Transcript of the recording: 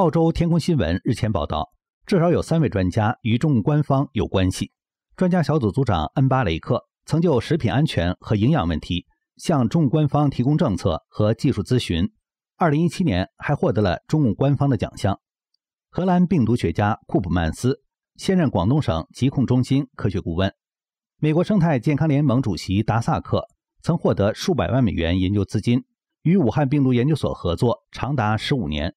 澳洲天空新闻日前报道，至少有三位专家与中官方有关系。专家小组组长恩巴雷克曾就食品安全和营养问题向中官方提供政策和技术咨询。二零一七年还获得了中官方的奖项。荷兰病毒学家库普曼斯现任广东省疾控中心科学顾问。美国生态健康联盟主席达萨克曾获得数百万美元研究资金，与武汉病毒研究所合作长达十五年。